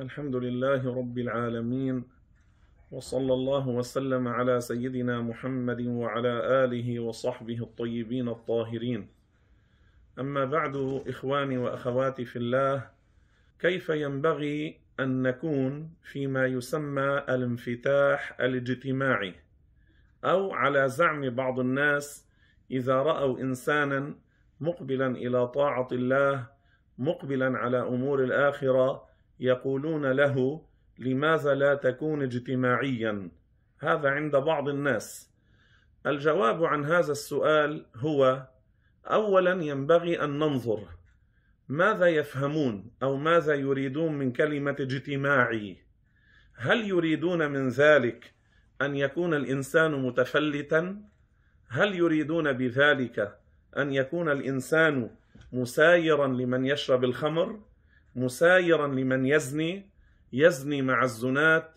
الحمد لله رب العالمين وصلى الله وسلم على سيدنا محمد وعلى آله وصحبه الطيبين الطاهرين أما بعد إخواني وأخواتي في الله كيف ينبغي أن نكون فيما يسمى الانفتاح الاجتماعي أو على زعم بعض الناس إذا رأوا إنسانا مقبلا إلى طاعة الله مقبلا على أمور الآخرة يقولون له لماذا لا تكون اجتماعيا هذا عند بعض الناس الجواب عن هذا السؤال هو اولا ينبغي ان ننظر ماذا يفهمون او ماذا يريدون من كلمه اجتماعي هل يريدون من ذلك ان يكون الانسان متفلتا هل يريدون بذلك ان يكون الانسان مسايرا لمن يشرب الخمر مسايرا لمن يزني يزني مع الزنات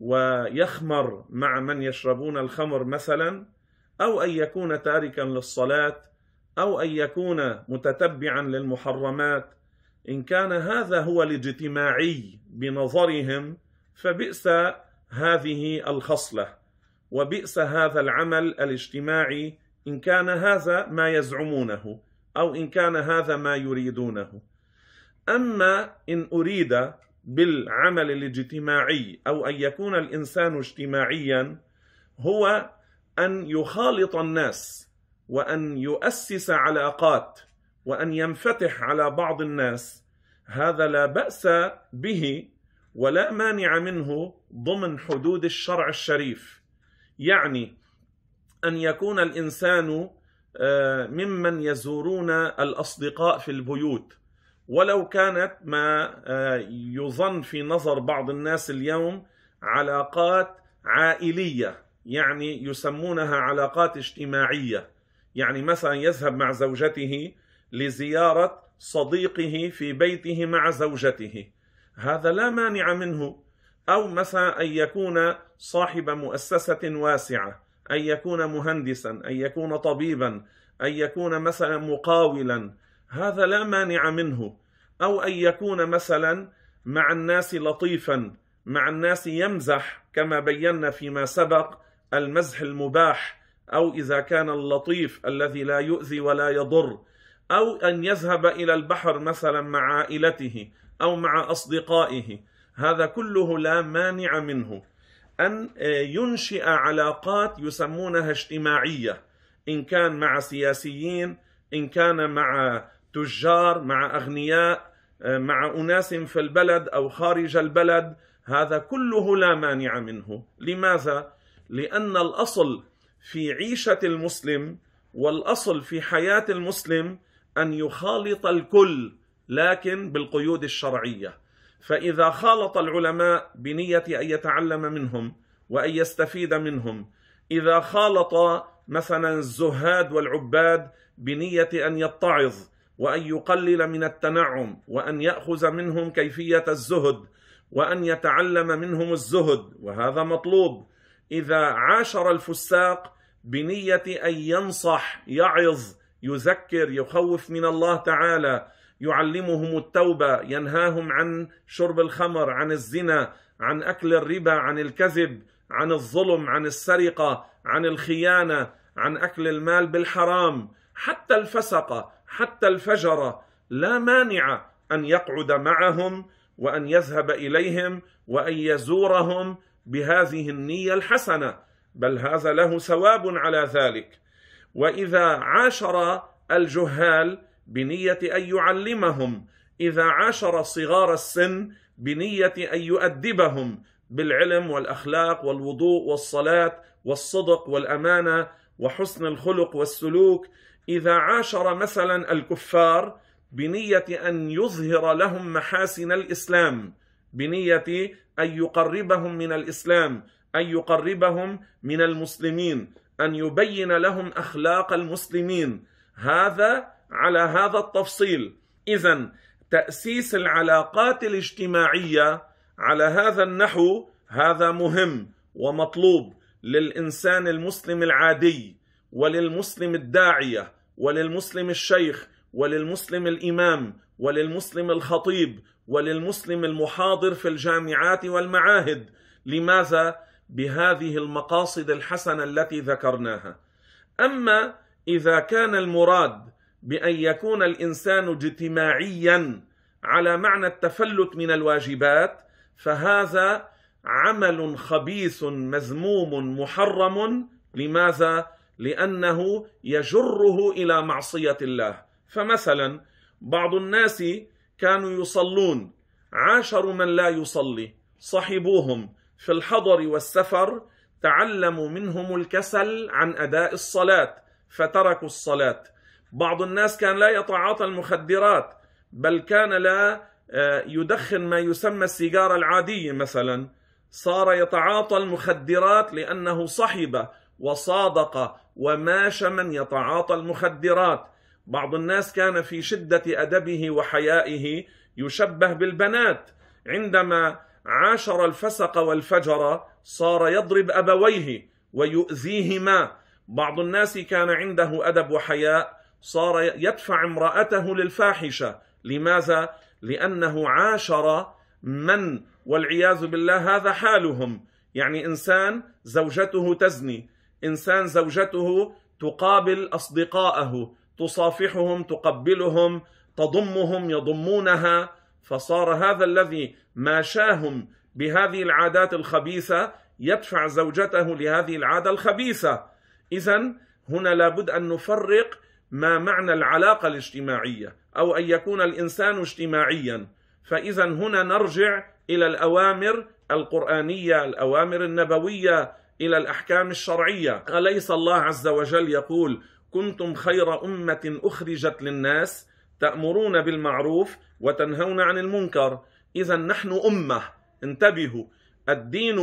ويخمر مع من يشربون الخمر مثلا او ان يكون تاركا للصلاه او ان يكون متتبعا للمحرمات ان كان هذا هو الاجتماعي بنظرهم فبئس هذه الخصله وبئس هذا العمل الاجتماعي ان كان هذا ما يزعمونه او ان كان هذا ما يريدونه أما إن أريد بالعمل الاجتماعي أو أن يكون الإنسان اجتماعيا هو أن يخالط الناس وأن يؤسس علاقات وأن ينفتح على بعض الناس هذا لا بأس به ولا مانع منه ضمن حدود الشرع الشريف يعني أن يكون الإنسان آه، ممن يزورون الأصدقاء في البيوت ولو كانت ما آه، يظن في نظر بعض الناس اليوم علاقات عائليه يعني يسمونها علاقات اجتماعيه يعني مثلا يذهب مع زوجته لزياره صديقه في بيته مع زوجته هذا لا مانع منه او مثلا ان يكون صاحب مؤسسه واسعه ان يكون مهندسا ان يكون طبيبا ان يكون مثلا مقاولا هذا لا مانع منه او ان يكون مثلا مع الناس لطيفا مع الناس يمزح كما بينا فيما سبق المزح المباح او اذا كان اللطيف الذي لا يؤذي ولا يضر او ان يذهب الى البحر مثلا مع عائلته او مع اصدقائه هذا كله لا مانع منه ان ينشئ علاقات يسمونها اجتماعيه ان كان مع سياسيين ان كان مع تجار مع اغنياء آه، مع اناس في البلد او خارج البلد هذا كله لا مانع منه لماذا لان الاصل في عيشه المسلم والاصل في حياه المسلم ان يخالط الكل لكن بالقيود الشرعيه فاذا خالط العلماء بنيه ان يتعلم منهم وان يستفيد منهم اذا خالط مثلا الزهاد والعباد بنيه ان يتعظ وأن يقلل من التنعم وأن يأخذ منهم كيفية الزهد وأن يتعلم منهم الزهد وهذا مطلوب إذا عاشر الفساق بنية أن ينصح يعظ يذكر يخوف من الله تعالى يعلمهم التوبة ينهاهم عن شرب الخمر عن الزنا عن أكل الربا عن الكذب عن الظلم عن السرقة عن الخيانة عن أكل المال بالحرام حتى الفسقة حتى الفجر لا مانع ان يقعد معهم وان يذهب اليهم وان يزورهم بهذه النيه الحسنه بل هذا له ثواب على ذلك واذا عاشر الجهال بنيه ان يعلمهم اذا عاشر صغار السن بنيه ان يؤدبهم بالعلم والاخلاق والوضوء والصلاه والصدق والامانه وحسن الخلق والسلوك اذا عاشر مثلا الكفار بنيه ان يظهر لهم محاسن الاسلام بنيه ان يقربهم من الاسلام ان يقربهم من المسلمين ان يبين لهم اخلاق المسلمين هذا على هذا التفصيل اذا تاسيس العلاقات الاجتماعيه على هذا النحو هذا مهم ومطلوب للانسان المسلم العادي وللمسلم الداعيه وللمسلم الشيخ وللمسلم الامام وللمسلم الخطيب وللمسلم المحاضر في الجامعات والمعاهد لماذا بهذه المقاصد الحسنه التي ذكرناها اما اذا كان المراد بان يكون الانسان اجتماعيا على معنى التفلت من الواجبات فهذا عمل خبيث مذموم محرم لماذا؟ لأنه يجره إلى معصية الله فمثلا بعض الناس كانوا يصلون عاشروا من لا يصلي صحبوهم في الحضر والسفر تعلموا منهم الكسل عن أداء الصلاة فتركوا الصلاة بعض الناس كان لا يتعاطى المخدرات بل كان لا آه، يدخن ما يسمى السيجارة العادية مثلا صار يتعاطى المخدرات لأنه صحب وصادق وماش من يتعاطى المخدرات بعض الناس كان في شدة أدبه وحيائه يشبه بالبنات عندما عاشر الفسق والفجر صار يضرب أبويه ويؤذيهما بعض الناس كان عنده أدب وحياء صار يدفع امرأته للفاحشة لماذا؟ لأنه عاشر من والعياذ بالله هذا حالهم يعني انسان زوجته تزني انسان زوجته تقابل اصدقائه تصافحهم تقبلهم تضمهم يضمونها فصار هذا الذي ماشاهم بهذه العادات الخبيثه يدفع زوجته لهذه العاده الخبيثه اذا هنا لابد ان نفرق ما معنى العلاقه الاجتماعيه او ان يكون الانسان اجتماعيا فاذا هنا نرجع الى الاوامر القرانيه الاوامر النبويه الى الاحكام الشرعيه اليس الله عز وجل يقول كنتم خير امه اخرجت للناس تامرون بالمعروف وتنهون عن المنكر اذا نحن امه انتبهوا الدين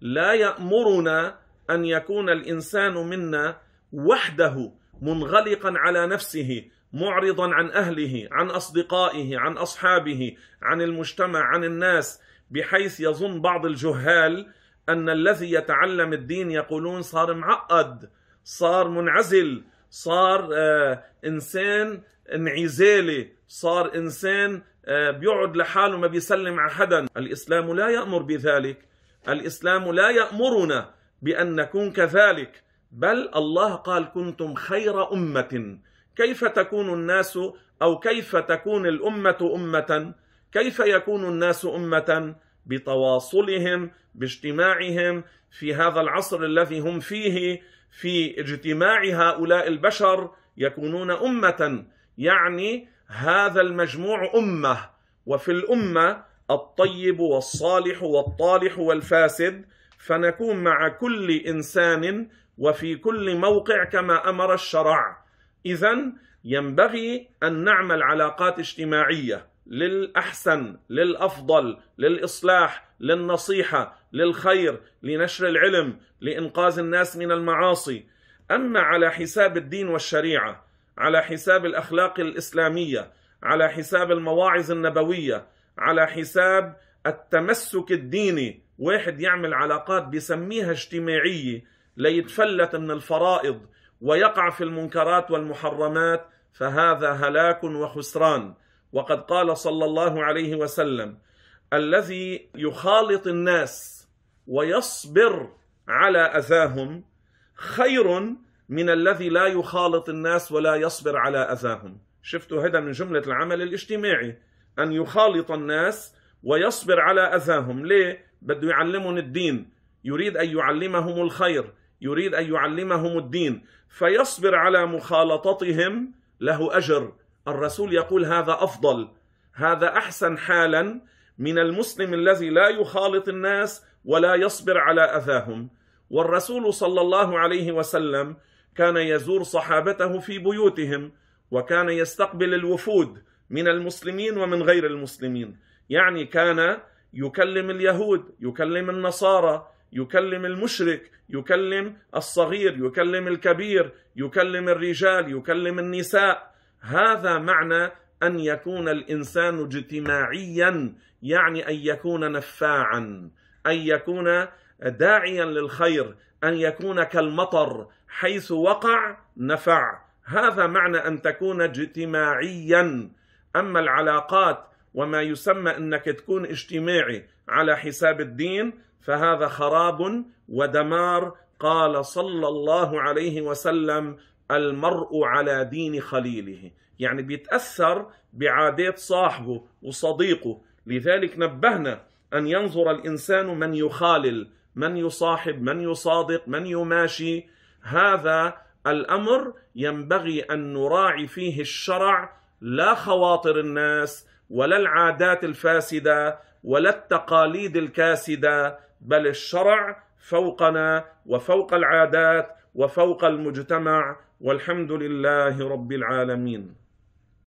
لا يامرنا ان يكون الانسان منا وحده منغلقا على نفسه معرضا عن اهله عن اصدقائه عن اصحابه عن المجتمع عن الناس بحيث يظن بعض الجهال ان الذي يتعلم الدين يقولون صار معقد صار منعزل صار آه، انسان انعزالي صار انسان آه، بيقعد لحاله ما بيسلم على حدا الاسلام لا يامر بذلك الاسلام لا يامرنا بان نكون كذلك بل الله قال كنتم خير امه كيف تكون الناس او كيف تكون الامه امه كيف يكون الناس امه بتواصلهم باجتماعهم في هذا العصر الذي هم فيه في اجتماع هؤلاء البشر يكونون امه يعني هذا المجموع امه وفي الامه الطيب والصالح والطالح والفاسد فنكون مع كل انسان وفي كل موقع كما امر الشرع إذا ينبغي أن نعمل علاقات اجتماعية للأحسن للأفضل للإصلاح للنصيحة للخير لنشر العلم لإنقاذ الناس من المعاصي أما على حساب الدين والشريعة على حساب الأخلاق الإسلامية على حساب المواعظ النبوية على حساب التمسك الديني واحد يعمل علاقات بيسميها اجتماعية ليتفلت من الفرائض ويقع في المنكرات والمحرمات فهذا هلاك وخسران وقد قال صلى الله عليه وسلم الذي يخالط الناس ويصبر على اذاهم خير من الذي لا يخالط الناس ولا يصبر على اذاهم شفتوا هذا من جمله العمل الاجتماعي ان يخالط الناس ويصبر على اذاهم ليه بده يعلمهم الدين يريد ان يعلمهم الخير يريد ان يعلمهم الدين فيصبر على مخالطتهم له اجر الرسول يقول هذا افضل هذا احسن حالا من المسلم الذي لا يخالط الناس ولا يصبر على اذاهم والرسول صلى الله عليه وسلم كان يزور صحابته في بيوتهم وكان يستقبل الوفود من المسلمين ومن غير المسلمين يعني كان يكلم اليهود يكلم النصارى يكلم المشرك يكلم الصغير يكلم الكبير يكلم الرجال يكلم النساء هذا معنى ان يكون الانسان اجتماعيا يعني ان يكون نفاعا ان يكون داعيا للخير ان يكون كالمطر حيث وقع نفع هذا معنى ان تكون اجتماعيا اما العلاقات وما يسمى انك تكون اجتماعي على حساب الدين فهذا خراب ودمار قال صلى الله عليه وسلم المرء على دين خليله يعني بيتاثر بعادات صاحبه وصديقه لذلك نبهنا ان ينظر الانسان من يخالل من يصاحب من يصادق من يماشي هذا الامر ينبغي ان نراعي فيه الشرع لا خواطر الناس ولا العادات الفاسده ولا التقاليد الكاسده بل الشرع فوقنا وفوق العادات وفوق المجتمع والحمد لله رب العالمين